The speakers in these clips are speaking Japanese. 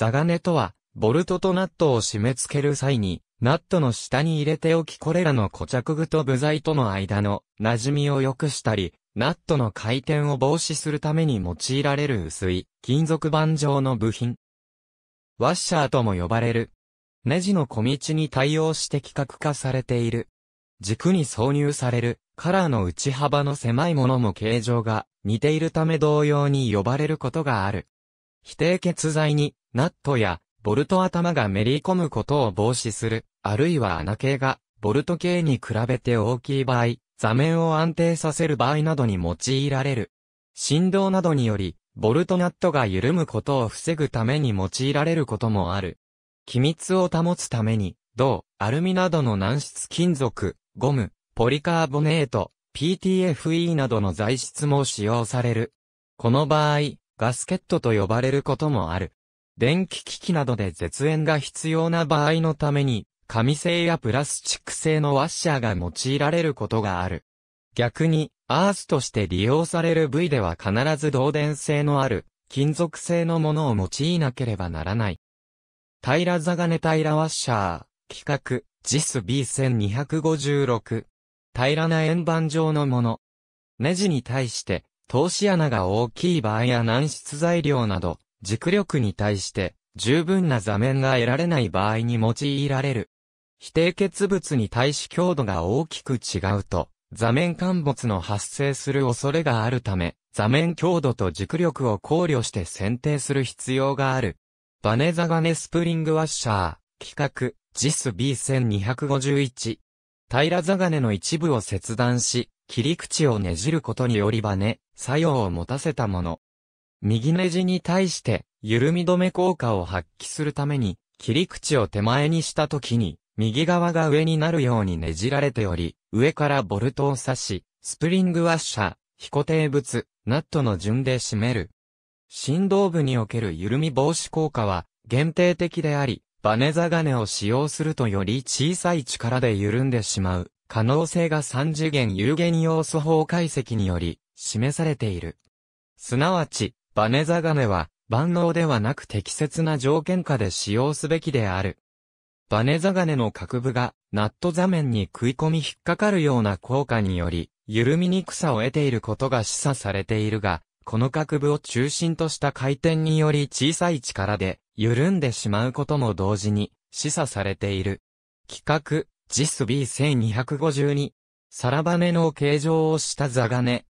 ザガネとは、ボルトとナットを締め付ける際に、ナットの下に入れておきこれらの固着具と部材との間の馴染みを良くしたり、ナットの回転を防止するために用いられる薄い金属板状の部品。ワッシャーとも呼ばれる。ネジの小道に対応して規格化されている。軸に挿入されるカラーの内幅の狭いものも形状が似ているため同様に呼ばれることがある。非定結材にナットや、ボルト頭がめり込むことを防止する、あるいは穴系が、ボルト系に比べて大きい場合、座面を安定させる場合などに用いられる。振動などにより、ボルトナットが緩むことを防ぐために用いられることもある。機密を保つために、銅、アルミなどの軟質金属、ゴム、ポリカーボネート、PTFE などの材質も使用される。この場合、ガスケットと呼ばれることもある。電気機器などで絶縁が必要な場合のために、紙製やプラスチック製のワッシャーが用いられることがある。逆に、アースとして利用される部位では必ず導電性のある、金属製のものを用いなければならない。平ザガネ平ワッシャー、規格、JIS B1256。平らな円盤状のもの。ネジに対して、通し穴が大きい場合や軟質材料など、軸力に対して十分な座面が得られない場合に用いられる。否定結物に対し強度が大きく違うと、座面陥没の発生する恐れがあるため、座面強度と軸力を考慮して選定する必要がある。バネザガネスプリングワッシャー、規格ジス B1251。平ザガネの一部を切断し、切り口をねじることによりバネ、作用を持たせたもの。右ネジに対して緩み止め効果を発揮するために、切り口を手前にした時に、右側が上になるようにねじられており、上からボルトを刺し、スプリングワッシャー、飛固定物、ナットの順で締める。振動部における緩み防止効果は限定的であり、バネザガネを使用するとより小さい力で緩んでしまう可能性が三次元有限要素法解析により示されている。すなわち、バネザガネは、万能ではなく適切な条件下で使用すべきである。バネザガネの角部が、ナット座面に食い込み引っかかるような効果により、緩みにくさを得ていることが示唆されているが、この角部を中心とした回転により小さい力で、緩んでしまうことも同時に、示唆されている。企画、ジス B1252。サラバネの形状をしたザガネ。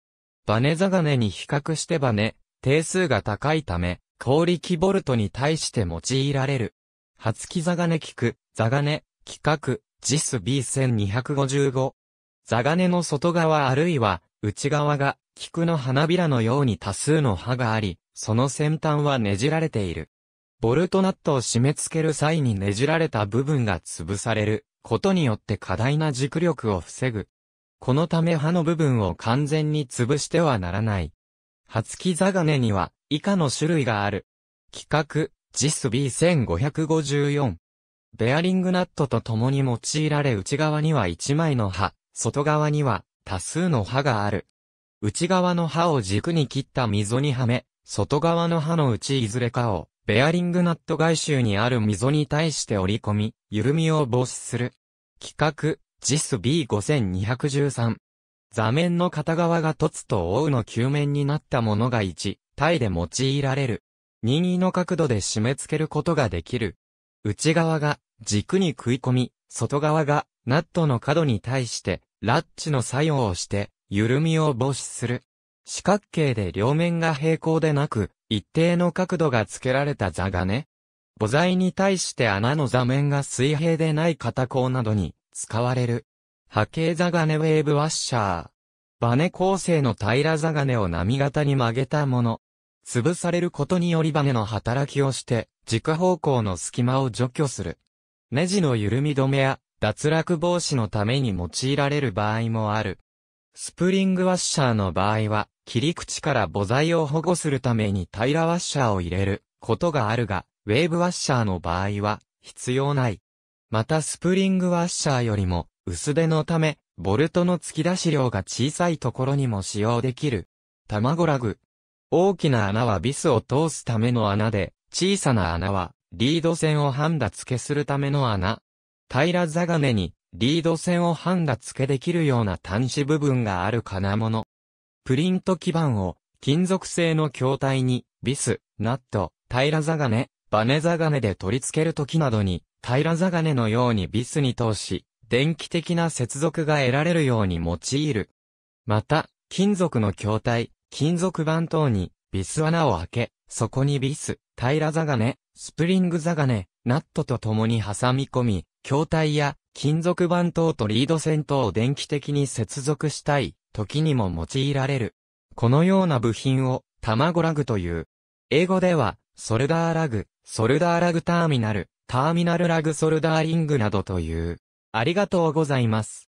バネザガネに比較してバネ、定数が高いため、氷気ボルトに対して用いられる。初期座金菊、ガネ、規格、ジス B1255。ガネの外側あるいは内側が菊の花びらのように多数の刃があり、その先端はねじられている。ボルトナットを締め付ける際にねじられた部分が潰されることによって過大な軸力を防ぐ。このため刃の部分を完全に潰してはならない。ツキザガネには、以下の種類がある。規格、ジス B1554。ベアリングナットと共に用いられ内側には1枚の刃、外側には多数の刃がある。内側の刃を軸に切った溝にはめ、外側の刃のうちいずれかを、ベアリングナット外周にある溝に対して折り込み、緩みを防止する。規格、ジス B5213。座面の片側が凸とうの球面になったものが1、体で用いられる。任意の角度で締め付けることができる。内側が軸に食い込み、外側がナットの角に対してラッチの作用をして緩みを防止する。四角形で両面が平行でなく、一定の角度が付けられた座がね。母材に対して穴の座面が水平でない片方などに使われる。波形ザガネウェーブワッシャー。バネ構成の平らザガネを波型に曲げたもの。潰されることによりバネの働きをして、軸方向の隙間を除去する。ネジの緩み止めや、脱落防止のために用いられる場合もある。スプリングワッシャーの場合は、切り口から母材を保護するために平らワッシャーを入れることがあるが、ウェーブワッシャーの場合は必要ない。またスプリングワッシャーよりも薄手のため、ボルトの突き出し量が小さいところにも使用できる。卵ラグ。大きな穴はビスを通すための穴で、小さな穴は、リード線をハンダ付けするための穴。平ザガネに、リード線をハンダ付けできるような端子部分がある金物。プリント基板を、金属製の筐体に、ビス、ナット、平ザガネ、バネザガネで取り付けるときなどに、平ザガネのようにビスに通し、電気的な接続が得られるように用いる。また、金属の筐体、金属板等に、ビス穴を開け、そこにビス、平座金、スプリング座金、ナットと共に挟み込み、筐体や金属板等とリード線等を電気的に接続したい時にも用いられる。このような部品を卵ラグという。英語では、ソルダーラグ、ソルダーラグターミナル、ターミナルラグソルダーリングなどという。ありがとうございます。